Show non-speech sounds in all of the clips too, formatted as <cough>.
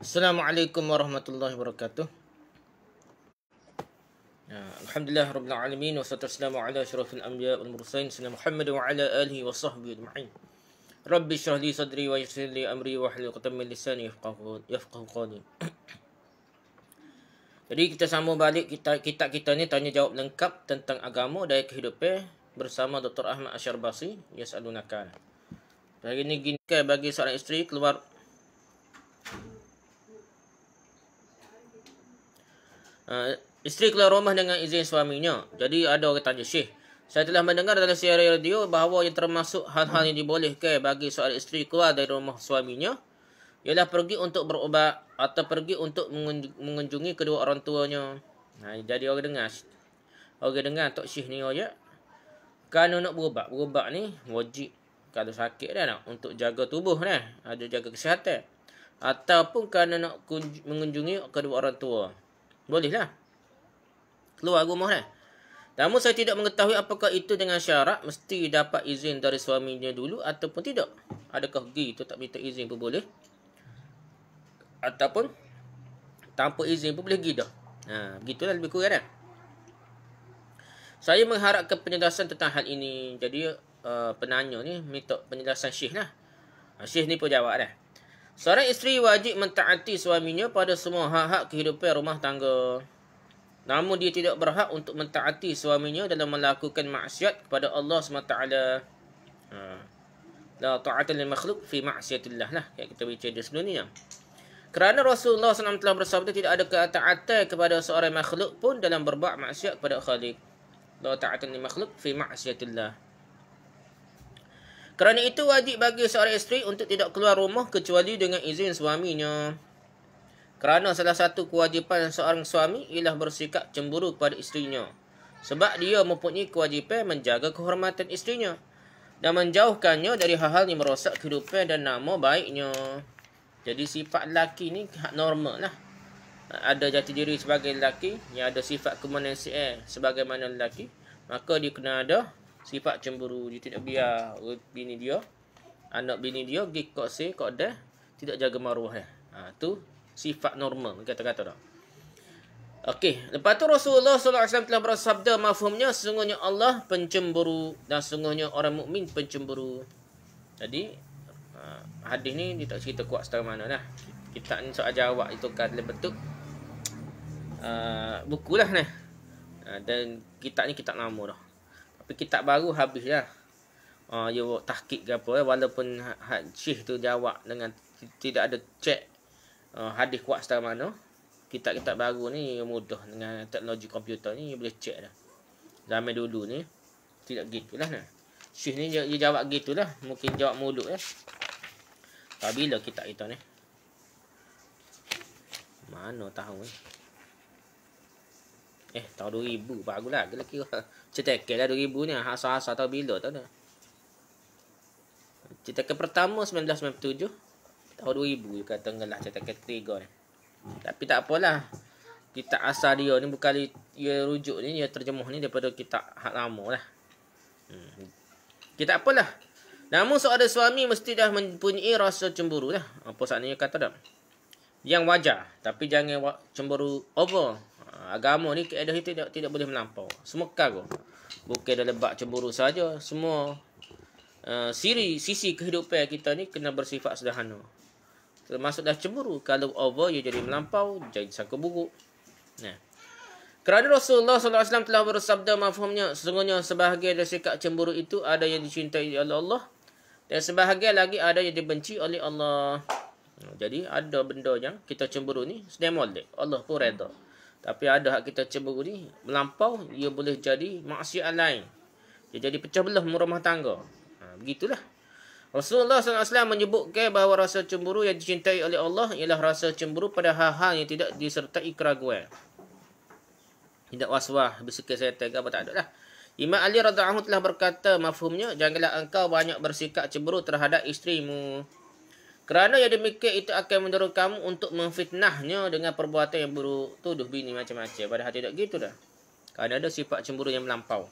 Assalamualaikum warahmatullahi wabarakatuh. Ya, alhamdulillah rabbil alamin wassalatu wassalamu ala asyrafil anbiya wal mursalin sayyidina Muhammad wa ala alihi wa sahbihi ajma'in. Rabbi shrah li sadri wa yassir li amri wa hlul 'uqdatam min lisani yafqahu qawli. Jadi kita sambung balik kita kita kita ni tanya jawab lengkap tentang agama dan kehidupan bersama Dr. Ahmad Asyarbasi Yasalunaka. Hari ni gini bagi seorang isteri keluar uh, isteri keluar rumah dengan izin suaminya. Jadi ada orang tanya Syekh, saya telah mendengar dalam siaran radio bahawa yang termasuk hal-hal yang dibolehkan bagi soal isteri keluar dari rumah suaminya ialah pergi untuk berubat atau pergi untuk mengunjungi kedua orang tuanya. Nah, jadi orang dengar. Orang dengar Tok Syih ni oh, ya. Kalau nak berubat, berubat ni wajib. Kalau sakit dah nak untuk jaga tubuh ni. Ada jaga kesihatan. Ataupun kerana nak mengunjungi kedua orang tua. Bolehlah. Keluar rumah lah. Namun saya tidak mengetahui apakah itu dengan syarat mesti dapat izin dari suaminya dulu ataupun tidak. Adakah pergi itu tak minta izin pun boleh. Ataupun tanpa izin pun boleh pergi dah. Ha, begitulah lebih kurang kan. Saya mengharapkan penjelasan tentang hal ini. Jadi uh, penanya ni minta penjelasan syih lah. Ha, syih ni pun jawab lah. Seorang isteri wajib mentaati suaminya pada semua hak-hak kehidupan rumah tangga. Namun dia tidak berhak untuk mentaati suaminya dalam melakukan maksiat kepada Allah SWT. Ha. La ta'atan li makhluk fi ma'asyatillah lah. Yang kita baca dia sebelum ni. Ya. Kerana Rasulullah SAW telah bersabda tidak ada keata'atan kepada seorang makhluk pun dalam berbuat maksiat kepada Khalik. La ta'atan li makhluk fi ma'asyatillah. Kerana itu wajib bagi seorang isteri untuk tidak keluar rumah kecuali dengan izin suaminya. Kerana salah satu kewajipan seorang suami ialah bersikap cemburu kepada isterinya. Sebab dia mempunyai kewajipan menjaga kehormatan isterinya dan menjauhkannya dari hal-hal yang merosak kehidupan dan nama baiknya. Jadi sifat lelaki ni hak normal lah. Ada jati diri sebagai lelaki yang ada sifat kemanusiaan sebagaimana lelaki. Maka dia kena ada sifat cemburu dia tidak biar bini dia anak bini dia gig kok se kok dah tidak jaga maruah eh. ha, tu sifat normal kata kata tak Okey, lepas tu Rasulullah SAW telah bersabda mafhumnya sesungguhnya Allah pencemburu dan sesungguhnya orang mukmin pencemburu. Jadi ha, hadis ni dia tak cerita kuat setara mana lah. Kita ni soal jawab itu kan dalam bentuk uh, ha, bukulah ni. Uh, dan kitab ni kitab lama dah kitab baru habis lah. Uh, ah, you work tahkik ke apa. Eh? Walaupun ha- had syih tu jawab dengan tidak ada cek uh, ah, hadis kuat setara mana. Kitab-kitab baru ni mudah dengan teknologi komputer ni. You boleh cek lah Zaman dulu ni. Tidak gitu lah. Nah. Syih ni dia, jawab gitu lah. Mungkin jawab mulut eh. lah. Eh? Tak bila kitab kita ni. Mana tahu ni. Eh? Eh, tahun 2000 lah, gila kira. <laughs> Cetek lah 2000 ni. Asal-asal tahu bila tahu dah. Cetek pertama 1997 tahun 2000 je kata ngelah cetek ketiga ni. Tapi tak apalah. Kita asal dia ni bukan dia rujuk ni, dia terjemuh ni daripada kita hak lama lah. Hmm. Kita apalah. Namun seorang suami mesti dah mempunyai rasa cemburu lah. Apa saatnya kata tak? Yang wajar. Tapi jangan cemburu over. Ha, agama ni keadaan itu tidak, tidak boleh melampau. Semua kekal Bukan dalam bak cemburu saja. Semua uh, siri, sisi kehidupan kita ni kena bersifat sederhana. Termasuk dah cemburu. Kalau over, ia jadi melampau. Jadi sangka buruk. Nah. Kerana Rasulullah SAW telah bersabda mafhumnya, sesungguhnya sebahagian dari sikap cemburu itu ada yang dicintai oleh Allah. Dan sebahagian lagi ada yang dibenci oleh Allah. Jadi ada benda yang kita cemburu ni sedemol dek. Allah pun redha. Tapi ada hak kita cemburu ni melampau ia boleh jadi maksiat lain. Dia jadi pecah belah rumah tangga. Ha, begitulah. Rasulullah SAW menyebutkan bahawa rasa cemburu yang dicintai oleh Allah ialah rasa cemburu pada hal-hal yang tidak disertai keraguan. Tidak waswah, bersikir saya tega apa tak ada lah. Imam Ali RA telah berkata mafhumnya, janganlah engkau banyak bersikap cemburu terhadap isterimu. Kerana yang demikian itu akan mendorong kamu untuk memfitnahnya dengan perbuatan yang buruk. Tuduh bini macam-macam. pada hati tidak gitu dah. Kerana ada sifat cemburu yang melampau.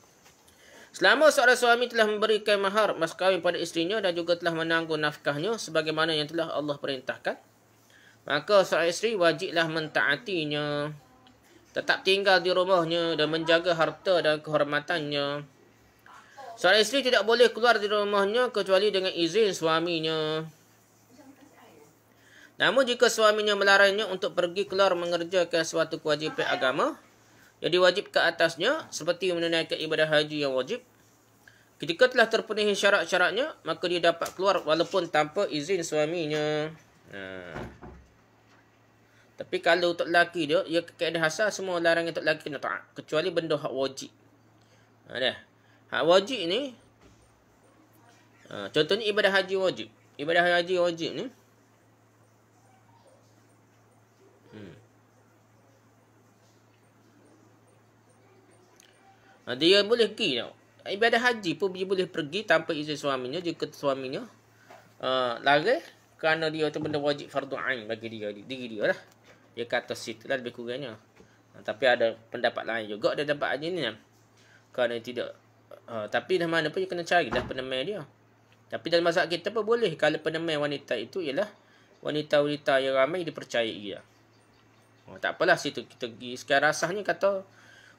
Selama seorang suami telah memberikan mahar mas kawin pada istrinya dan juga telah menanggung nafkahnya sebagaimana yang telah Allah perintahkan, maka seorang isteri wajiblah mentaatinya, tetap tinggal di rumahnya dan menjaga harta dan kehormatannya. Seorang isteri tidak boleh keluar dari rumahnya kecuali dengan izin suaminya. Namun jika suaminya melarangnya untuk pergi keluar mengerjakan suatu kewajipan agama, yang diwajib ke atasnya seperti menunaikan ibadah haji yang wajib, ketika telah terpenuhi syarat-syaratnya, maka dia dapat keluar walaupun tanpa izin suaminya. Nah. Ha. Tapi kalau untuk lelaki dia, ia keadaan hasil semua larangan untuk lelaki kena taat. Kecuali benda hak wajib. Ada. Ha, hak wajib ni, ha, contohnya ibadah haji wajib. Ibadah haji wajib ni, Ha, dia boleh pergi tau. Ibadah haji pun dia boleh pergi tanpa izin suaminya jika suaminya uh, lari kerana dia tu benda wajib fardu ain bagi dia diri dia lah. Dia kata situ lah lebih kurangnya. Uh, tapi ada pendapat lain juga ada pendapat haji ni. Kerana tidak uh, tapi dah mana pun dia kena cari dah penemai dia. Tapi dalam masa kita pun boleh kalau penemai wanita itu ialah wanita-wanita yang ramai dipercayai dia. Oh, tak apalah situ kita pergi sekarang rasanya kata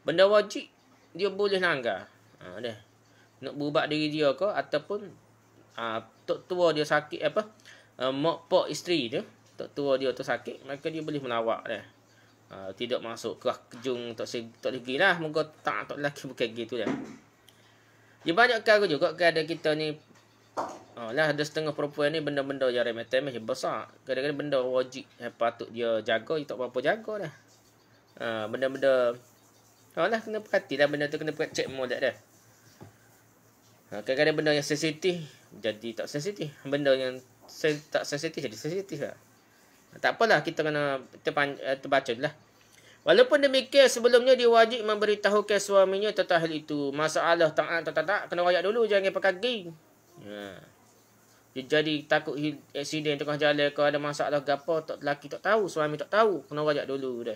benda wajib dia boleh langgar. Ha, dia. Nak berubat diri dia ke ataupun ha, tok tua dia sakit apa? Ha, mak pak isteri dia, tok tua dia tu sakit, maka dia boleh melawak dia. Ha, tidak masuk ke kejung tok si tok lagi lah. tak tok lelaki bukan gitu dia. Dia banyak kali juga kadang kita ni Oh, lah ada setengah perempuan ni benda-benda yang remeh-temeh yang besar. Kadang-kadang benda wajib yang patut dia jaga, itu tak berapa jaga dah. Ha, uh, benda-benda Alah, kena perhati lah benda tu. Kena perhati cek mode dia. Ha, kadang-kadang benda yang sensitif jadi tak sensitif. Benda yang sen tak sensitif jadi sensitif lah. Tak apalah, kita kena terpan, eh, terbaca lah. Walaupun demikian, sebelumnya dia wajib memberitahu ke suaminya tentang hal itu. Masalah tak, tak, tak, tak. Kena wayak dulu, jangan pakai Ya. Dia jadi takut aksiden tengah jalan kalau ada masalah gapo tak lelaki tak tahu suami tak tahu kena rajak dulu dah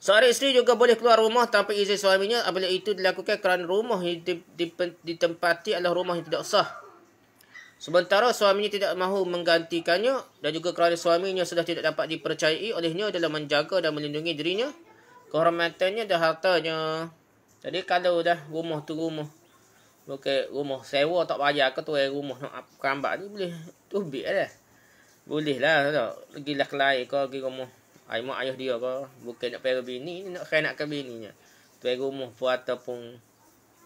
Seorang isteri juga boleh keluar rumah tanpa izin suaminya apabila itu dilakukan kerana rumah yang ditempati adalah rumah yang tidak sah. Sementara suaminya tidak mahu menggantikannya dan juga kerana suaminya sudah tidak dapat dipercayai olehnya dalam menjaga dan melindungi dirinya, kehormatannya dan hartanya. Jadi kalau dah rumah tu rumah. Okey, rumah sewa tak bayar ke tu eh, rumah nak kambak ni boleh tubik lah. Boleh lah. Gila kelai kau pergi rumah Ayah mak ayah dia ke. Bukan nak pergi bini. Nak khainatkan bininya. Tuai rumah pun ataupun.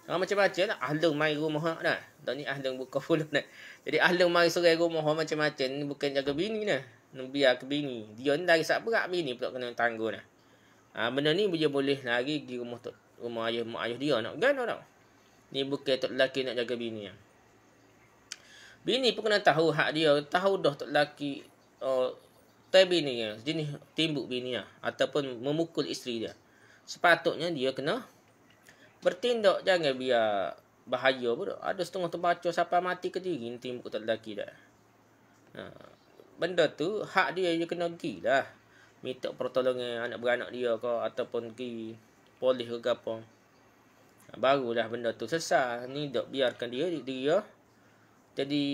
Ha, macam-macam lah. Ahlung mai rumah nak. Lah. Tak ni ahlung buka <laughs> puluh nak. Jadi ahlung mai surai rumah macam-macam. Ni bukan jaga bini lah. Biar ke bini. Dia ni lari sak berat bini pula kena tangguh lah. Ha, benda ni dia boleh lari pergi rumah tu. Rumah ayah mak ayah dia nak gana tau. Ni bukan tu lelaki nak jaga bini lah. Bini pun kena tahu hak dia. Tahu dah tu lelaki. Uh, menyertai bini dia, jenis timbuk bini dia ataupun memukul isteri dia. Sepatutnya dia kena bertindak jangan biar bahaya pun. Ada setengah terbaca sampai mati ke diri ni timbuk tak lelaki dah. Ha. Benda tu hak dia dia kena pergi lah. Minta pertolongan anak beranak dia ke ataupun pergi polis ke apa. Ha, barulah benda tu selesai. Ni dok biarkan dia dia jadi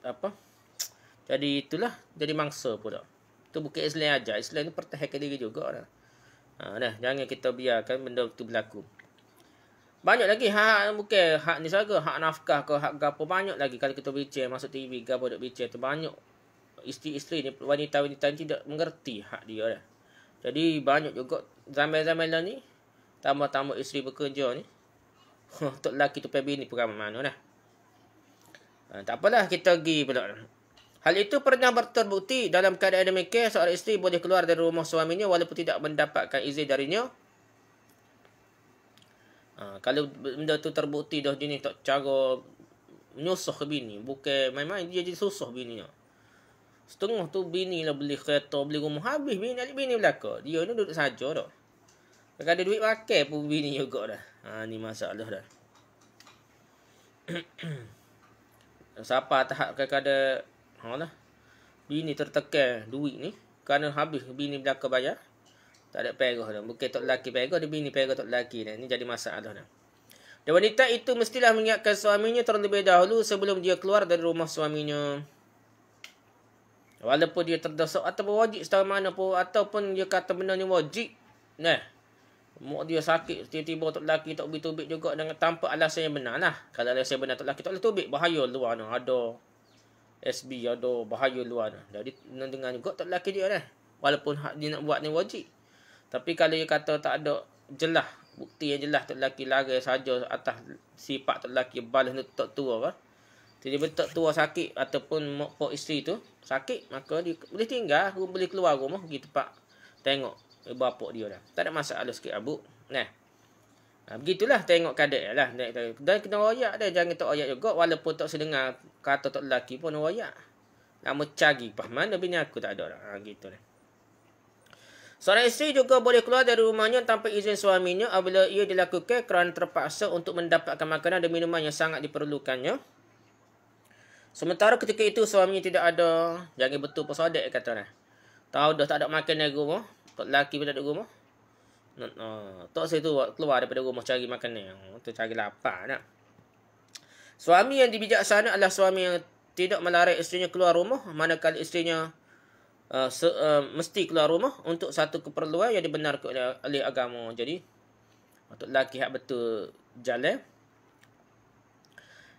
apa? Jadi itulah jadi mangsa pula. Itu bukan Islam aja. Islam ni pertahankan diri juga dah. Ha, dah jangan kita biarkan benda itu berlaku. Banyak lagi hak bukan hak ni saja, hak nafkah ke hak gapo banyak lagi kalau kita bincang masuk TV gapo dok bincang tu banyak isteri-isteri ni wanita-wanita ni tidak mengerti hak dia dah. Jadi banyak juga zaman-zaman dah ni tamu tamu isteri bekerja ni untuk <laughs> lelaki tu pergi bini pun mana dah. Ha, tak apalah kita pergi pula. Hal itu pernah terbukti dalam keadaan demikian seorang isteri boleh keluar dari rumah suaminya walaupun tidak mendapatkan izin darinya. Ha, kalau benda tu terbukti dah jenis tak cara menyusah ke bini. Bukan main-main dia jadi susah bini. Setengah tu bini lah beli kereta, beli rumah. Habis bini, alik bini belakang. Dia ni duduk saja dah. Tak ada duit pakai pun bini juga dah. Ha, ni masalah dah. <coughs> Siapa tahap kadang-kadang lah, Bini tertekan duit ni. Kerana habis bini belaka bayar. Tak ada perah dah. Bukan tak lelaki perah. Dia bini perah tak lelaki dah. Ini jadi masalah dah. Dan wanita itu mestilah mengingatkan suaminya terlebih dahulu sebelum dia keluar dari rumah suaminya. Walaupun dia terdesak atau wajib setara mana pun. Ataupun dia kata benda ni wajib. Nah. Mak dia sakit tiba-tiba tok lelaki tak boleh tubik juga dengan tanpa alasan yang benar lah. Kalau alasan yang benar tok lelaki tak boleh tubik. Bahaya luar ni. Ada. SB ada bahaya luar ni. Jadi dengan juga tak lelaki dia lah. Walaupun hak dia nak buat ni wajib. Tapi kalau dia kata tak ada jelas. Bukti yang jelas tak lelaki lari saja atas sifat tak lelaki balas ni tak tua kan. Jadi betul tua sakit ataupun mak pak isteri tu sakit. Maka dia boleh tinggal. Boleh keluar rumah pergi tempat tengok eh, bapak dia dah. Tak ada masalah sikit abuk. Ah, nah. Ha, begitulah tengok kadek lah. Dan kena royak dia. Jangan tak royak juga. Walaupun tak sedengar kata tak lelaki pun royak. Lama cagi. Bah, mana bini aku tak ada. Ha, gitu lah. Seorang isteri juga boleh keluar dari rumahnya tanpa izin suaminya apabila ia dilakukan kerana terpaksa untuk mendapatkan makanan dan minuman yang sangat diperlukannya. Sementara ketika itu suaminya tidak ada. Jangan betul pun sodek kata lah. Tahu dah tak ada makan di rumah. Lelaki pun tak ada di rumah. Uh, tok saya tu keluar daripada rumah cari makan ni. Oh, tu cari lapar nak. Suami yang dibijaksana adalah suami yang tidak melarik isterinya keluar rumah. Manakala isterinya uh, ah, se, uh, mesti keluar rumah untuk satu keperluan yang dibenarkan oleh, oleh agama. Jadi, untuk lelaki yang betul jalan.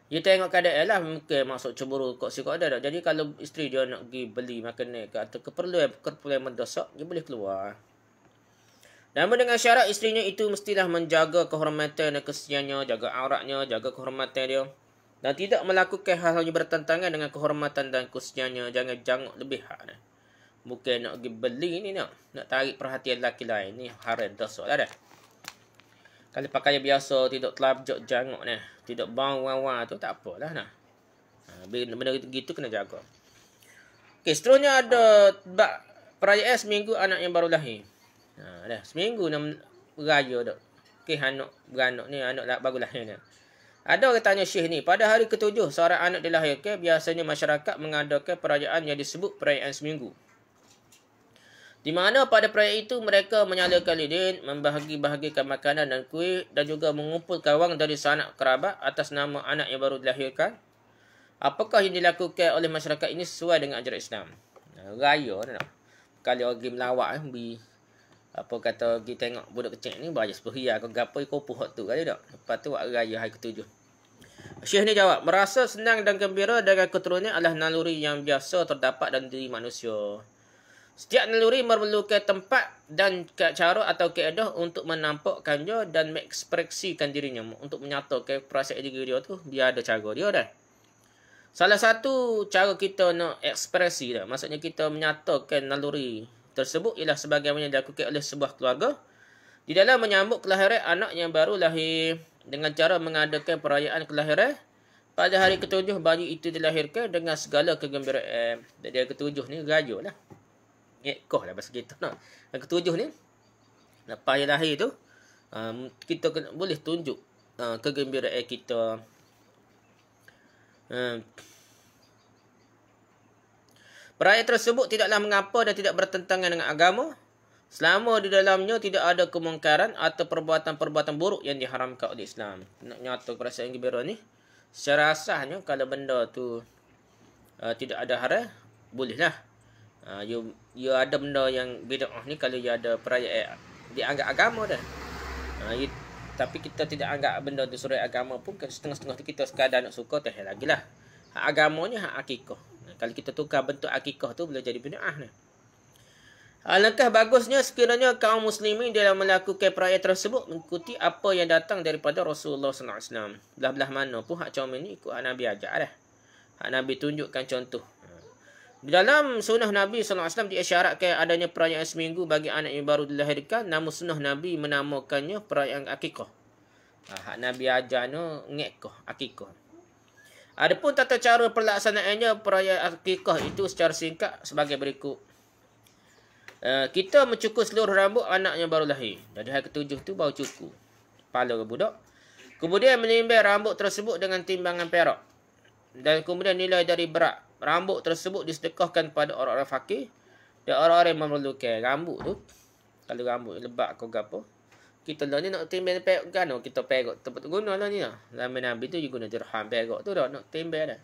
Dia tengok keadaan lah. Mungkin masuk cemburu kok si kok ada tak. Jadi, kalau isteri dia nak pergi beli makanan ke, atau keperluan, keperluan mendosak, dia boleh Keluar. Namun dengan syarat isterinya itu mestilah menjaga kehormatan dan kesiannya, jaga auratnya, jaga kehormatan dia. Dan tidak melakukan hal-hal yang bertentangan dengan kehormatan dan kesiannya. Jangan jangkuk lebih hak Bukan nak pergi beli ni nak. Nak tarik perhatian lelaki lain ni. Haram dosa lah dah. Kalau pakai biasa, tidak telapjuk jangkuk ni. Tidak bawa-bawa tu tak apalah nak. Ha, benda gitu kena jaga. Okay, seterusnya ada perayaan seminggu anak yang baru lahir. Ha, dah seminggu nak beraya dok. Okey anak beranak ni anak lah baru lahir ya, ni. Ada orang tanya Syekh ni, pada hari ketujuh seorang anak dilahirkan, biasanya masyarakat mengadakan perayaan yang disebut perayaan seminggu. Di mana pada perayaan itu mereka menyalakan lilin, membahagi-bahagikan makanan dan kuih dan juga mengumpulkan kawang dari sanak kerabat atas nama anak yang baru dilahirkan. Apakah yang dilakukan oleh masyarakat ini sesuai dengan ajaran Islam? Raya. Kali orang pergi melawak, eh, apa kata pergi tengok budak kecil ni bayar 10 riyal kau gapo kau puh tu kali tak lepas tu waktu raya hari ketujuh Syekh ni jawab merasa senang dan gembira dengan keturunan adalah naluri yang biasa terdapat dalam diri manusia setiap naluri memerlukan tempat dan cara atau keadaan untuk menampakkan menampakkannya dan mengekspresikan dirinya untuk menyatakan perasaan diri dia tu dia ada cara dia dah Salah satu cara kita nak ekspresi tak? Maksudnya kita menyatakan naluri tersebut ialah sebagaimana dilakukan oleh sebuah keluarga di dalam menyambut kelahiran anak yang baru lahir dengan cara mengadakan perayaan kelahiran pada hari ketujuh bayi itu dilahirkan dengan segala kegembiraan. Jadi hari ketujuh ni gayuh lah. koh lah pasal kita. Nah. Hari ketujuh ni, lepas dia lahir tu, um, kita boleh tunjuk uh, kegembiraan kita. Um, Perayaan tersebut tidaklah mengapa dan tidak bertentangan dengan agama selama di dalamnya tidak ada kemungkaran atau perbuatan-perbuatan buruk yang diharamkan oleh Islam. Nak nyata perasaan gembira ni. Secara asahnya kalau benda tu uh, tidak ada haram, bolehlah. Ah uh, you, you ada benda yang bid'ah ni kalau you ada perayaan eh, dianggap agama dah. Uh, you, tapi kita tidak anggap benda tu surai agama pun setengah-setengah kita sekadar nak suka teh lagi lah. agamanya hak akikah. Kalau kita tukar bentuk akikah tu boleh jadi bina'ah ni. Alangkah bagusnya sekiranya kaum muslimin dalam melakukan perayaan tersebut mengikuti apa yang datang daripada Rasulullah SAW. Belah-belah mana pun hak cawam ini ikut hak Nabi ajak lah. Hak Nabi tunjukkan contoh. dalam sunnah Nabi SAW diisyaratkan adanya perayaan seminggu bagi anak yang baru dilahirkan. Namun sunnah Nabi menamakannya perayaan akikah. Ah, hak Nabi ajak ni ngekoh akikah. Adapun tata cara pelaksanaannya perayaan akikah itu secara singkat sebagai berikut. Uh, kita mencukur seluruh rambut anak yang baru lahir. Dari hari ketujuh tu baru cukur. Kepala ke budak. Kemudian menimbang rambut tersebut dengan timbangan perak. Dan kemudian nilai dari berat. Rambut tersebut disedekahkan kepada orang-orang fakir. Dan orang-orang yang memerlukan rambut tu. Kalau rambut lebat kau gapa kita lah ni nak tembel pek kan no? Oh, kita pegok tempat guna lah ni lah. Lama Nabi tu juga guna dirham pegok tu dah nak tembel dah.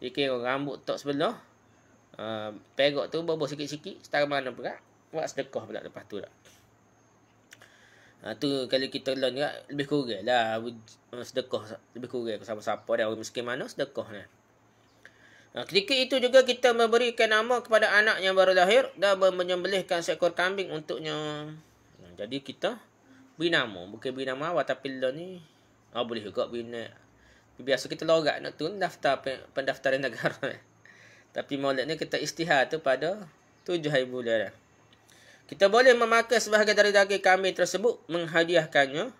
Dia kira rambut tak sebelah. Uh, ah, pegok tu bobo sikit-sikit setara mana pula. Buat sedekah pula lepas tu dah. Ha, tu kalau kita lah ni lebih kurang lah. Ah, sedekah lebih kurang ke siapa-siapa dah. Orang miskin mana sedekah ni. Ha, ketika itu juga kita memberikan nama kepada anak yang baru lahir. Dan menyembelihkan seekor kambing untuknya. Jadi kita binama bukan binama watapillo ni oh, boleh juga bina biasa kita lorak nak tu daftar pendaftaran negara <laughs> tapi maulid ni kita istihar tu pada tujuh hari bulan lah. kita boleh memakai sebahagian dari daging kami tersebut menghadiahkannya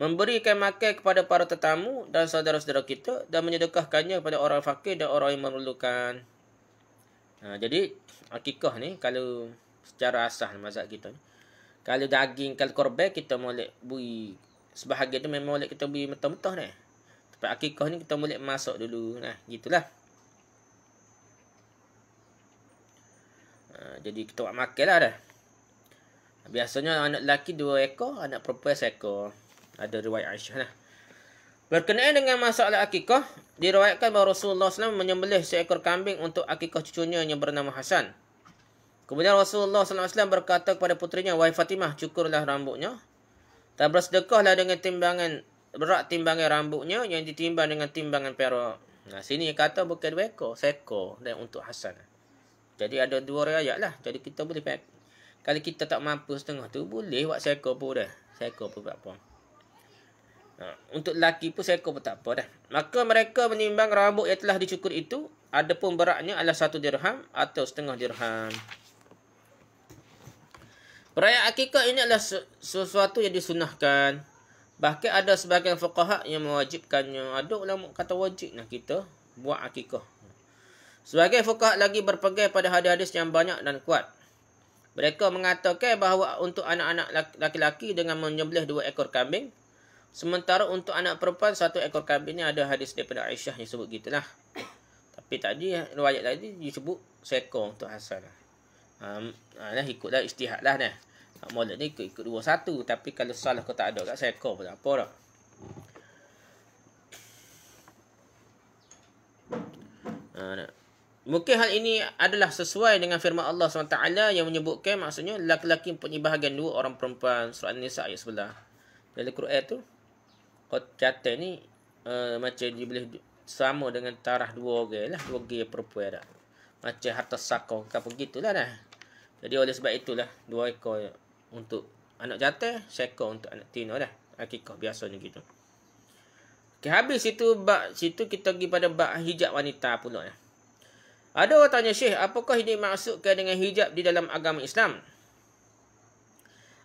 memberikan makan kepada para tetamu dan saudara-saudara kita dan menyedekahkannya kepada orang fakir dan orang yang memerlukan ha, jadi akikah ni kalau secara asah mazhab kita ni kalau daging kalau korban kita boleh bui sebahagian tu memang boleh kita bui mentah-mentah ni. Tapi akikah ni kita boleh masuk dulu. Nah, gitulah. Uh, jadi kita buat makanlah dah. Biasanya anak lelaki dua ekor, anak perempuan seekor. Ada riwayat Aisyah lah. Berkenaan dengan masalah akikah, diriwayatkan bahawa Rasulullah SAW menyembelih seekor kambing untuk akikah cucunya yang bernama Hasan. Kemudian Rasulullah SAW berkata kepada putrinya, Wahai Fatimah, cukurlah rambutnya. Dan bersedekahlah dengan timbangan, berat timbangan rambutnya yang ditimbang dengan timbangan perak. Nah, sini kata bukan dua ekor, seekor dan untuk Hasan. Jadi ada dua rakyat lah. Jadi kita boleh pakai. Kalau kita tak mampu setengah tu, boleh buat seko pun dah. Seekor pun tak apa. Untuk lelaki pun seko pun tak apa dah. Maka mereka menimbang rambut yang telah dicukur itu, ada pun beratnya adalah satu dirham atau setengah dirham. Perayaan akikah ini adalah sesuatu yang disunahkan. Bahkan ada sebagian fuqaha yang mewajibkannya. Ada ulama kata wajib nak kita buat akikah. Sebagai fuqaha lagi berpegang pada hadis-hadis yang banyak dan kuat. Mereka mengatakan bahawa untuk anak-anak laki-laki dengan menyembelih dua ekor kambing. Sementara untuk anak perempuan satu ekor kambing ini ada hadis daripada Aisyah yang sebut gitulah. Tapi tadi riwayat tadi disebut seekor untuk Hasan. Um, nah, ikutlah istihad lah. Maulid ni ikut-ikut dua satu. Tapi kalau salah kau tak ada kat seko pun apa orang. Ha, Mungkin hal ini adalah sesuai dengan firman Allah SWT yang menyebutkan maksudnya lelaki laki mempunyai bahagian dua orang perempuan surah An-Nisa ayat sebelah. Dari Quran tu, kot kata ni uh, macam dia boleh sama dengan tarah dua orang lah. Dua orang perempuan dah. Macam harta sakong ke begitulah, dah. Jadi oleh sebab itulah dua ekor untuk anak jantan, seekor untuk anak tino dah. Akikah biasanya gitu. Okay, habis itu bab situ kita pergi pada bab hijab wanita pula ya. Ada orang tanya Syekh, apakah ini maksudkan dengan hijab di dalam agama Islam?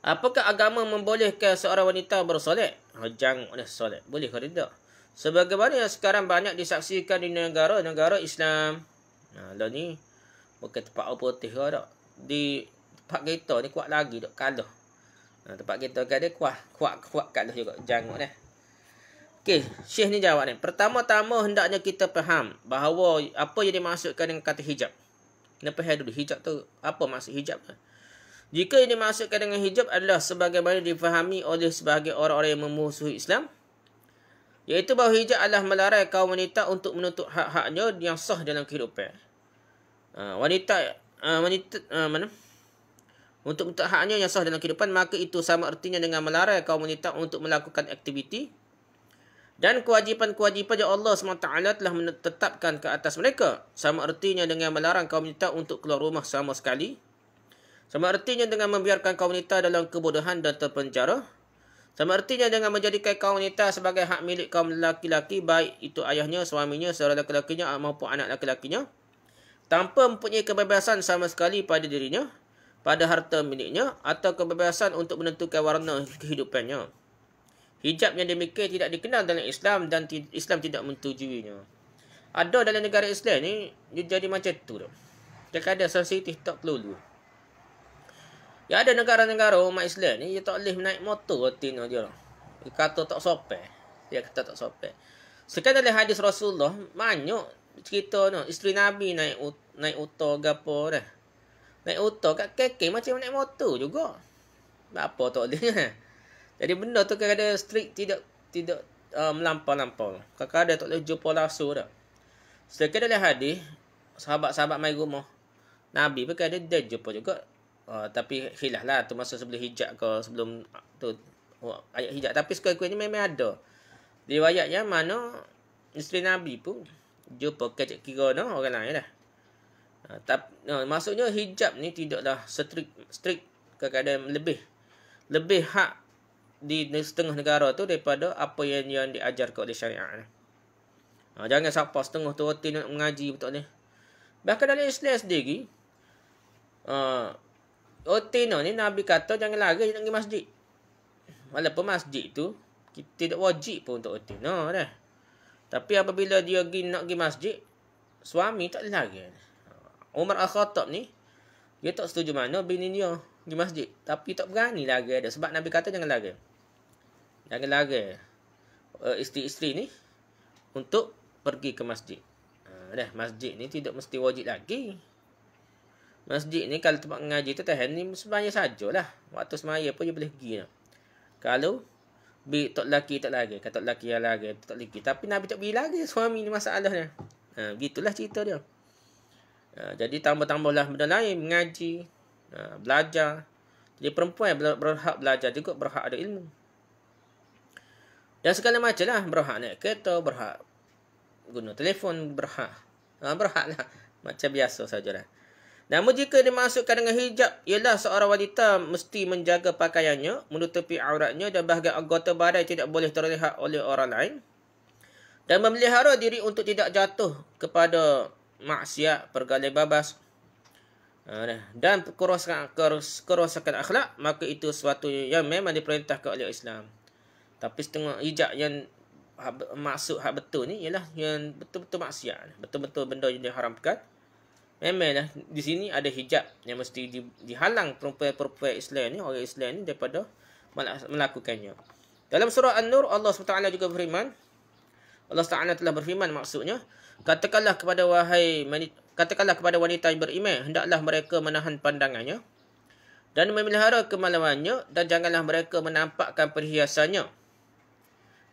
Apakah agama membolehkan seorang wanita bersolek? Hajang ada solek. Boleh kau tidak? Sebagaimana yang sekarang banyak disaksikan di negara-negara Islam. Nah, lah ni bukan tempat apa tih kau tak. Di tempat kereta ni kuat lagi dok kalah. Ha, tempat kereta kan dia kuat, kuat, kuat kalah juga. Jangan ni. Okey, Syekh ni jawab ni. Pertama-tama hendaknya kita faham bahawa apa yang dimaksudkan dengan kata hijab. Kena faham dulu hijab tu apa maksud hijab tu. Jika ini dimaksudkan dengan hijab adalah sebagaimana difahami oleh sebahagian orang-orang yang memusuhi Islam. Iaitu bahawa hijab adalah melarai kaum wanita untuk menuntut hak-haknya yang sah dalam kehidupan. Uh, wanita, uh, wanita, uh, mana? untuk minta haknya yang sah dalam kehidupan, maka itu sama artinya dengan melarang kaum wanita untuk melakukan aktiviti dan kewajipan-kewajipan yang Allah SWT telah menetapkan ke atas mereka. Sama artinya dengan melarang kaum wanita untuk keluar rumah sama sekali. Sama artinya dengan membiarkan kaum wanita dalam kebodohan dan terpenjara. Sama artinya dengan menjadikan kaum wanita sebagai hak milik kaum lelaki-laki, baik itu ayahnya, suaminya, saudara lelaki-lakinya maupun anak lelaki-lakinya. Tanpa mempunyai kebebasan sama sekali pada dirinya pada harta miliknya atau kebebasan untuk menentukan warna kehidupannya. Hijab yang demikian tidak dikenal dalam Islam dan Islam tidak mentujuinya. Ada dalam negara Islam ni, dia jadi macam tu. Dia kata sensitif tak terlalu. Ya ada negara-negara umat Islam ni, dia tak boleh naik motor tino dia. Dia kata tak sopan. Dia kata tak sopan. Sekarang dari hadis Rasulullah, banyak cerita no, isteri Nabi naik naik otor ke dah. Naik motor kat KK macam naik motor juga. Tak apa tak boleh. <laughs> Jadi benda tu kadang-kadang strict tidak tidak uh, melampau-lampau. Kadang-kadang tak boleh jumpa langsung dah. Sedangkan dalam hadis, sahabat-sahabat main rumah. Nabi pun kadang dia jumpa juga. Uh, tapi hilah lah tu masa sebelum hijab ke sebelum tu oh, ayat hijab. Tapi sekurang-kurangnya memang ada. Riwayatnya mana isteri Nabi pun jumpa kacik kira no, orang lain lah. Ya, Ha, tap, uh, maksudnya hijab ni tidaklah strict strict kekadang lebih lebih hak di setengah negara tu daripada apa yang yang diajar oleh syariah. Ha, uh, jangan siapa setengah tu rutin nak mengaji betul ni. Bahkan dalam Islam sendiri uh, Otina ni Nabi kata jangan lari nak pergi masjid Walaupun masjid tu Kita tak wajib pun untuk Otina dah. Tapi apabila dia pergi, nak pergi masjid Suami tak lari Umar Al-Khattab ni dia tak setuju mana bini dia di masjid. Tapi tak berani lagi ada. Sebab Nabi kata jangan lagi. Jangan lagi. Uh, eh, isteri-isteri ni. Untuk pergi ke masjid. Uh, dah, masjid ni tidak mesti wajib lagi. Masjid ni kalau tempat mengaji tu tahan ni sebenarnya sajalah. Waktu semaya pun dia boleh pergi. Lah. Kalau bi tok laki tak lagi. kata tok laki yang lagi tak lagi. Tapi Nabi tak pergi lagi suami ni masalahnya. Uh, ha, gitulah cerita dia. Ha, jadi tambah-tambahlah benda lain mengaji, ha, belajar. Jadi perempuan berhak belajar juga berhak ada ilmu. Dan segala macam lah berhak naik kereta, berhak guna telefon, berhak. Ha, berhak lah. Macam biasa sajalah. Namun jika dimasukkan dengan hijab, ialah seorang wanita mesti menjaga pakaiannya, menutupi auratnya dan bahagian anggota badan tidak boleh terlihat oleh orang lain. Dan memelihara diri untuk tidak jatuh kepada maksiat perkara babas ha, dan kerosakan kerosakan akhlak maka itu sesuatu yang memang diperintahkan oleh Islam tapi setengah ijak yang masuk hak betul ni ialah yang betul-betul maksiat betul-betul benda yang diharamkan Memanglah di sini ada hijab yang mesti di, dihalang perempuan-perempuan Islam ni, orang Islam ni daripada melakukannya. Dalam surah An-Nur, Allah SWT juga berfirman. Allah Taala telah berfirman maksudnya katakanlah kepada wahai katakanlah kepada wanita yang beriman hendaklah mereka menahan pandangannya dan memelihara kemaluannya dan janganlah mereka menampakkan perhiasannya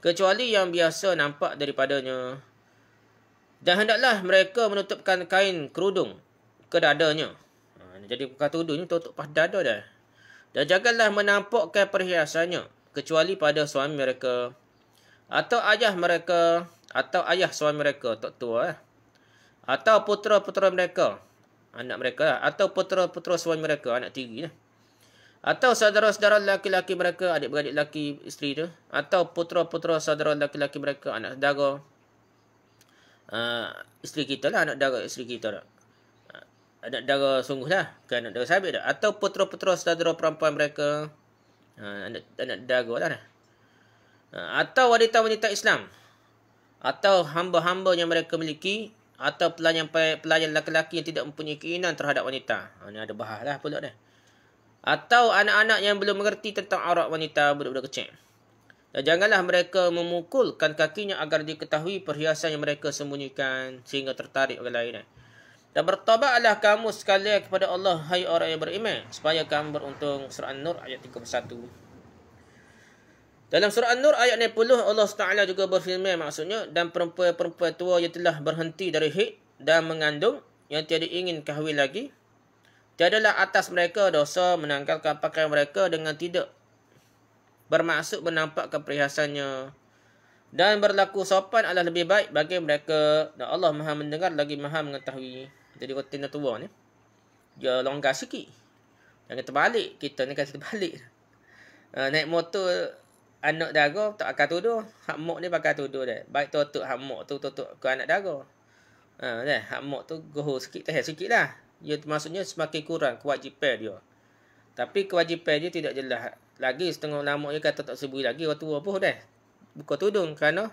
kecuali yang biasa nampak daripadanya dan hendaklah mereka menutupkan kain kerudung ke dadanya ha, jadi kata tudung ni tutup pada dada dah. Dan janganlah menampakkan perhiasannya kecuali pada suami mereka atau ayah mereka atau ayah suami mereka tok tua eh atau putera-putera mereka anak mereka eh. atau putera-putera suami mereka anak tiri eh? atau saudara-saudara lelaki-lelaki mereka adik-beradik lelaki isteri tu atau putera-putera saudara lelaki-lelaki mereka anak saudara uh, isteri kita lah anak saudara isteri kita lah anak dara sungguh lah. Bukan anak dara sahabat dah. Atau putera-putera saudara perempuan mereka. Uh, anak, anak dara lah. Ah, atau wanita-wanita Islam atau hamba-hamba yang mereka miliki atau pelayan pelayan lelaki yang tidak mempunyai keinginan terhadap wanita. Ha, ini ada bahas lah pula dah. Atau anak-anak yang belum mengerti tentang aurat wanita budak-budak kecil. Dan janganlah mereka memukulkan kakinya agar diketahui perhiasan yang mereka sembunyikan sehingga tertarik oleh lain. Dan bertobatlah kamu sekalian kepada Allah hai orang yang beriman supaya kamu beruntung surah An-Nur ayat 31. Dalam surah An-Nur ayat 90 Allah SWT juga berfirman maksudnya dan perempuan-perempuan tua yang telah berhenti dari haid dan mengandung yang tiada ingin kahwin lagi tiadalah atas mereka dosa menangkalkan pakaian mereka dengan tidak bermaksud menampak perhiasannya dan berlaku sopan adalah lebih baik bagi mereka dan Allah Maha mendengar lagi Maha mengetahui jadi kotin tua ni dia longgar sikit jangan terbalik kita ni kan terbalik <laughs> eh, naik motor anak dara tak akan tuduh. Hak mok ni bakal tuduh dia. Baik totok hak mok tu totok ke anak dara. Ha, dah. Hak mok tu goho sikit teh sikit lah. Ia maksudnya semakin kurang kewajipan dia. Tapi kewajipan dia tidak jelas. Lagi setengah lama dia kata tak sebuah lagi. waktu tua pun dah. Buka tudung kerana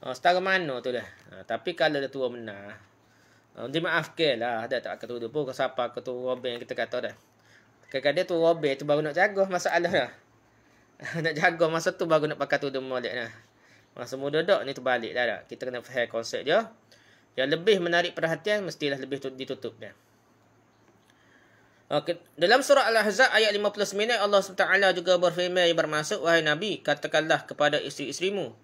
uh, setara mana tu dah. Ha, tapi kalau dia tua menang. Uh, ha, dia maafkan lah. Dia tak akan tuduh pun. Siapa ketua robin kita kata dah. Kadang-kadang tu robin tu baru nak jaga masalah dah. <laughs> nak jaga masa tu baru nak pakai tudung molek nah. Masa muda dok ni terbalik dah dak. Kita kena faham konsep dia. Yang lebih menarik perhatian mestilah lebih ditutup dia. Okey, dalam surah Al-Ahzab ayat 59 Allah SWT juga berfirman yang bermaksud wahai Nabi, katakanlah kepada isteri-isterimu,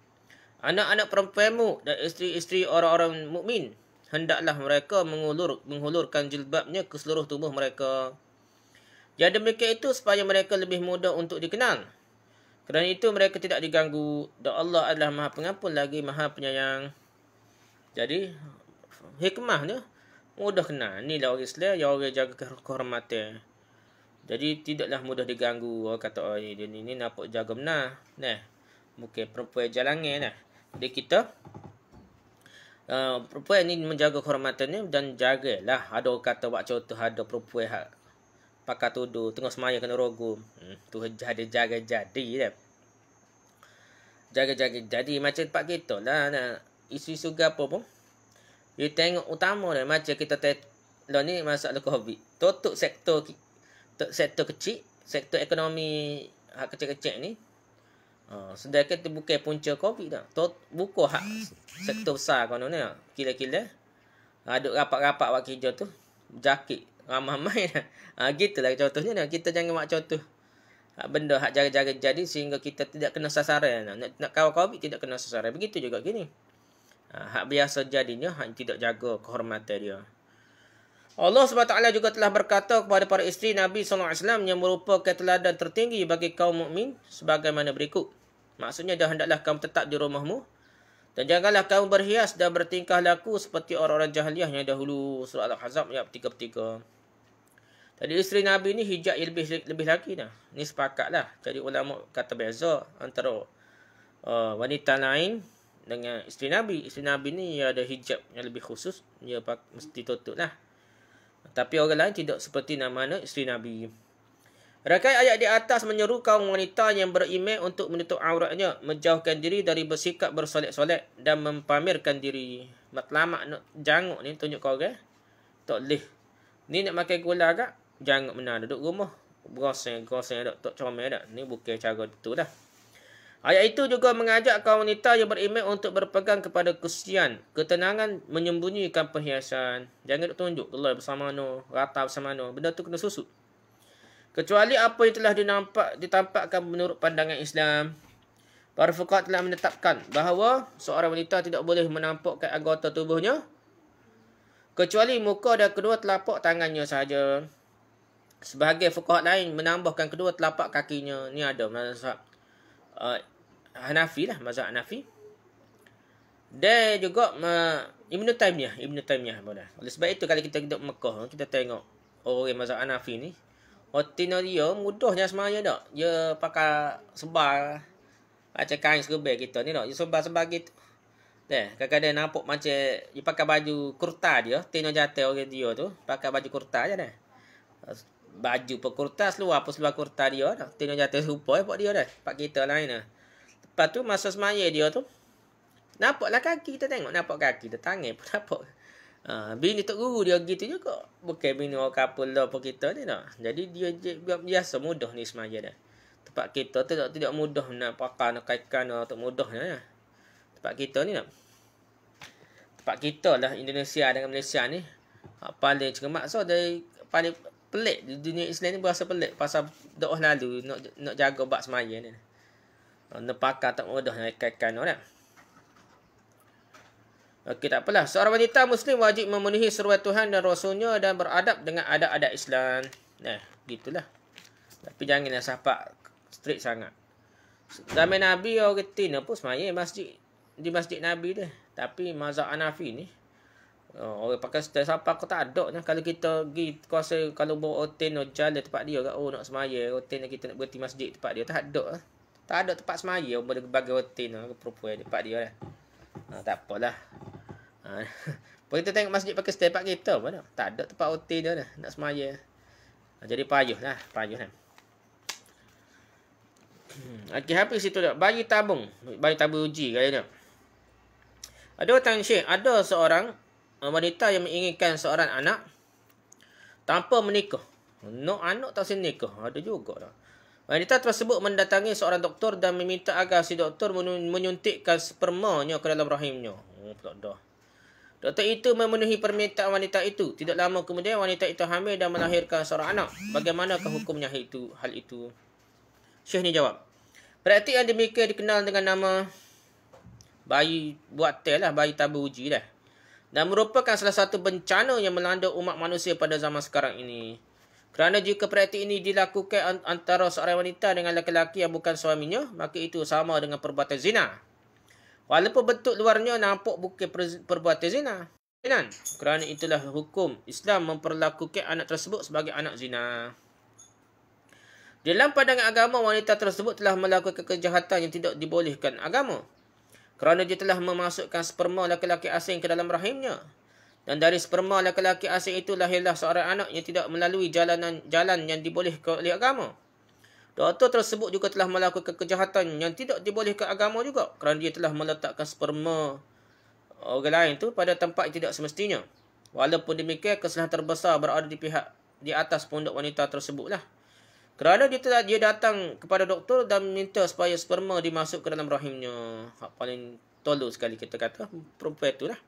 anak-anak perempuanmu dan isteri-isteri orang-orang mukmin, hendaklah mereka mengulur menghulurkan jilbabnya ke seluruh tubuh mereka. Ya demikian itu supaya mereka lebih mudah untuk dikenal kerana itu mereka tidak diganggu dan Allah adalah Maha Pengampun lagi Maha Penyayang. Jadi hikmahnya mudah kenal. Inilah orang Islam yang orang jaga kehormatan. Jadi tidaklah mudah diganggu. Orang kata oh, ini, ini, ini nampak jaga benar. Nah, mungkin perempuan jalangnya. Nah. Jadi kita Uh, perempuan ni menjaga kehormatannya dan jagalah ada orang kata buat contoh ada perempuan Pakai tuduh tengah semaya kena rogom hmm, tu ada jaga jadi dah kan? jaga-jaga jadi macam tempat kita lah nah. isu-isu apa pun you tengok utama lah macam kita te- lah ni masalah covid tutup sektor tutup sektor kecil sektor ekonomi hak kecil-kecil ni uh, sedangkan tu bukan punca covid dah tot buka hak sektor besar kononnya ha, kira-kira Ada rapat-rapat buat kerja tu jakit ramai-ramai dah. Ha, gitulah contohnya dah. Kita jangan buat contoh. Ha, benda hak jaga-jaga jadi sehingga kita tidak kena sasaran. Ha, nak, nak kawal COVID tidak kena sasaran. Begitu juga gini. Ha, hak biasa jadinya hak tidak jaga kehormatan dia. Allah SWT juga telah berkata kepada para isteri Nabi SAW yang merupakan teladan tertinggi bagi kaum mukmin sebagaimana berikut. Maksudnya dah hendaklah kamu tetap di rumahmu dan janganlah kamu berhias dan bertingkah laku seperti orang-orang jahiliah yang dahulu surah Al-Hazab ayat 33. Jadi isteri Nabi ni hijab lebih lebih lagi dah. Ni sepakat lah. Jadi ulama kata beza antara uh, wanita lain dengan isteri Nabi. Isteri Nabi ni dia ada hijab yang lebih khusus. Dia pak, mesti tutup lah. Tapi orang lain tidak seperti nama anak isteri Nabi. Rakai ayat di atas menyeru kaum wanita yang berimek untuk menutup auratnya. Menjauhkan diri dari bersikap bersolek-solek dan mempamerkan diri. Matlamat nak jangkuk ni tunjuk kau orang. Tak boleh. Ni nak pakai gula kak? jangan mena duduk rumah berosen-gosen dak tok comel dak ni bukan cara betul dah ayat itu juga mengajak kaum wanita yang beriman untuk berpegang kepada kesian ketenangan menyembunyikan perhiasan jangan tunjuk Allah bersama no rata bersama no benda tu kena susut kecuali apa yang telah dinampak ditampakkan menurut pandangan Islam Para fuqaha telah menetapkan bahawa seorang wanita tidak boleh menampakkan anggota tubuhnya kecuali muka dan kedua telapak tangannya sahaja. Sebagai fukuhat lain menambahkan kedua telapak kakinya. Ni ada mazhab uh, Hanafi lah. Mazhab Hanafi. Dan juga uh, Ibn Taymiyah. Ibn Taymiyah pun Oleh sebab itu kalau kita duduk Mekah. Kita tengok orang mazhab Hanafi ni. Rotina dia mudahnya sebenarnya tak. Dia pakai sebar. Macam kain serba kita ni tak. Dia sebar-sebar gitu. Dan kadang-kadang nampak macam dia pakai baju kurta dia. Tengok jatuh orang dia tu. Pakai baju kurta aja. dah baju pun kurta seluar pun seluar kurta dia dah. Tengok jatuh serupa eh buat dia dah. Pak kita lain dah. Lepas tu masa semaya dia tu. Nampaklah kaki kita tengok. Nampak kaki kita tangan pun <laughs> nampak. Ha, bini tok guru dia gitu juga. Bukan bini orang kapal lah pun kita ni dah. Jadi dia, dia biasa mudah ni semaya dah. Tempat kita tu tak tidak mudah nak pakai, nak kaitkan lah. Tak mudah ni lah. Tempat kita ni nak. Tempat kita lah Indonesia dengan Malaysia ni. Ha, paling cermat so dari paling pelik dunia Islam ni berasa pelik pasal doa lalu nak nak jaga bab semaya ni. Nepaka ah, tak mudah nak kaitkan orang. Okey tak apalah. Seorang wanita muslim wajib memenuhi seruan Tuhan dan rasulnya dan beradab dengan adat-adat Islam. Nah, gitulah. Tapi janganlah sahabat strict sangat. Zaman Nabi orang kita pun semaya masjid di masjid Nabi dia. Tapi mazhab Hanafi ni Oh, orang pakai style siapa kau tak ada nah. Kalau kita pergi kuasa kalau bawa otin no oh, jalan tempat dia kat oh nak semaya, otin kita nak berhenti masjid tempat dia tak ada lah. Tak ada tempat semaya boleh bagi otin no perempuan tempat dia lah. Ha, tak apalah. Ha. Ah, <laughs> pergi kita tengok masjid pakai style kita mana? Tak ada tempat otin dia lah nak semaya. Ha, jadi payuh lah, payuh lah. Hmm. Okay, habis situ dah. Bayi tabung. Bayi tabung uji kali ni. Ada orang Syekh, ada seorang wanita yang menginginkan seorang anak tanpa menikah. No anak tak sini nikah. Ada juga lah. Wanita tersebut mendatangi seorang doktor dan meminta agar si doktor menyuntikkan spermanya ke dalam rahimnya. Oh, tak ada. Doktor itu memenuhi permintaan wanita itu. Tidak lama kemudian wanita itu hamil dan melahirkan seorang anak. Bagaimana kehukumnya itu, hal itu? Syekh ni jawab. Praktik yang demikian dikenal dengan nama bayi buat teh lah, bayi tabu uji lah dan merupakan salah satu bencana yang melanda umat manusia pada zaman sekarang ini. Kerana jika praktik ini dilakukan antara seorang wanita dengan lelaki yang bukan suaminya, maka itu sama dengan perbuatan zina. Walaupun bentuk luarnya nampak bukan perbuatan zina. Kerana itulah hukum Islam memperlakukan anak tersebut sebagai anak zina. Dalam pandangan agama, wanita tersebut telah melakukan kejahatan yang tidak dibolehkan agama kerana dia telah memasukkan sperma lelaki asing ke dalam rahimnya. Dan dari sperma lelaki asing itu lahirlah seorang anak yang tidak melalui jalanan jalan yang dibolehkan oleh agama. Doktor tersebut juga telah melakukan kejahatan yang tidak dibolehkan agama juga kerana dia telah meletakkan sperma eh, orang lain itu pada tempat yang tidak semestinya. Walaupun demikian, kesalahan terbesar berada di pihak di atas pondok wanita tersebutlah. Kerana dia telah dia datang kepada doktor dan minta supaya sperma dimasuk ke dalam rahimnya. Hak paling tolol sekali kita kata perempuan itulah.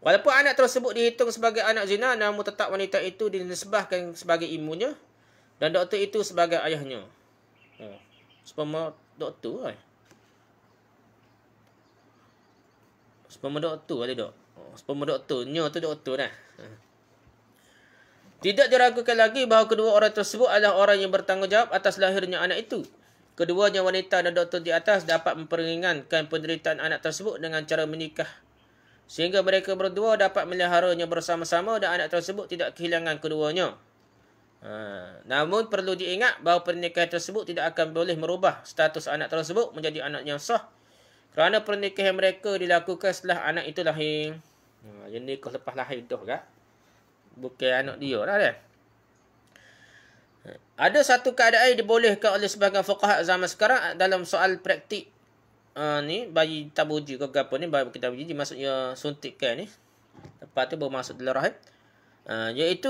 Walaupun anak tersebut dihitung sebagai anak zina namun tetap wanita itu dinisbahkan sebagai imunnya dan doktor itu sebagai ayahnya. Ha, sperma doktor kan. Sperma doktor ada dok, ha, Sperma doktornya tu doktor lah. Kan? Tidak diragukan lagi bahawa kedua orang tersebut adalah orang yang bertanggungjawab atas lahirnya anak itu. Keduanya wanita dan doktor di atas dapat memperingankan penderitaan anak tersebut dengan cara menikah. Sehingga mereka berdua dapat meliharanya bersama-sama dan anak tersebut tidak kehilangan keduanya. Ha. Namun perlu diingat bahawa pernikahan tersebut tidak akan boleh merubah status anak tersebut menjadi anak yang sah. Kerana pernikahan mereka dilakukan setelah anak itu lahir. Ha, yang nikah lahir itu kan? bukan anak dia lah dia. Ada satu keadaan dibolehkan oleh sebagian fuqaha zaman sekarang dalam soal praktik uh, ni bayi tabuji ke apa ni bayi kita bagi maksudnya suntikan ni lepas tu bermaksud dalam rahim uh, iaitu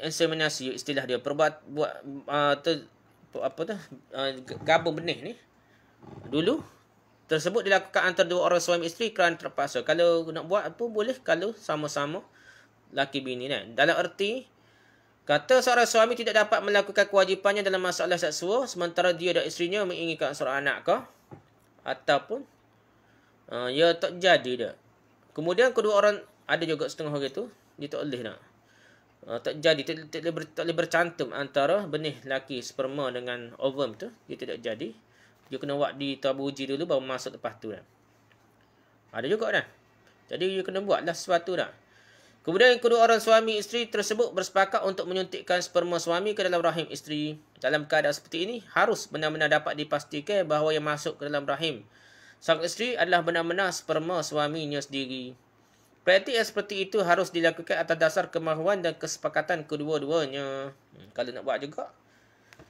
inseminasi istilah dia perbuat buat uh, ter, apa tu uh, gabung benih ni dulu tersebut dilakukan antara dua orang suami isteri kerana terpaksa. Kalau nak buat apa boleh kalau sama-sama laki bini kan. Dalam erti kata seorang suami tidak dapat melakukan kewajipannya dalam masalah seksual sementara dia dan isterinya menginginkan seorang anak ke ataupun uh, ia ya, tak jadi dah. Kemudian kedua orang ada juga setengah orang itu dia tak boleh nak. Uh, tak jadi tak, tak, tak boleh bercantum antara benih laki sperma dengan ovum tu dia tidak jadi dia kena buat di tabu uji dulu baru masuk lepas tu dah. Ada juga dah. Jadi dia kena buatlah sesuatu dah. Kemudian kedua orang suami isteri tersebut bersepakat untuk menyuntikkan sperma suami ke dalam rahim isteri. Dalam keadaan seperti ini harus benar-benar dapat dipastikan bahawa yang masuk ke dalam rahim sang isteri adalah benar-benar sperma suaminya sendiri. Praktik yang seperti itu harus dilakukan atas dasar kemahuan dan kesepakatan kedua-duanya. Hmm, kalau nak buat juga,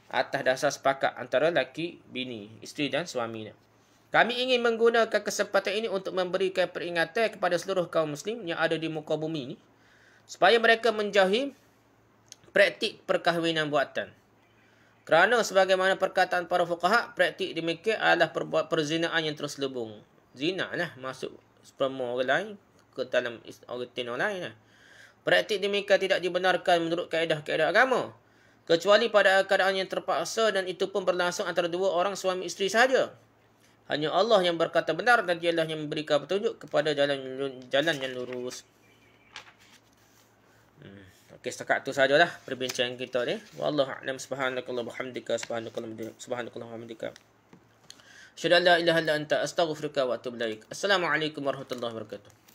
atas dasar sepakat antara laki bini, isteri dan suaminya. Kami ingin menggunakan kesempatan ini untuk memberikan peringatan kepada seluruh kaum muslim yang ada di muka bumi ini supaya mereka menjauhi praktik perkahwinan buatan. Kerana sebagaimana perkataan para fuqaha, praktik demikian adalah perbuat perzinaan yang terselubung. Zina lah masuk sperma orang lain ke dalam orang lain lah. Praktik demikian tidak dibenarkan menurut kaedah-kaedah agama kecuali pada keadaan yang terpaksa dan itu pun berlangsung antara dua orang suami isteri saja. Hanya Allah yang berkata benar dan dialah yang memberikan petunjuk kepada jalan jalan yang lurus. Hmm. Okey, setakat itu sajalah perbincangan kita ni. Wallahu a'lam subhanakallah bihamdika subhanakallah bihamdika. Syadallah ilaha illa anta astaghfiruka wa atubu ilaik. Assalamualaikum warahmatullahi wabarakatuh.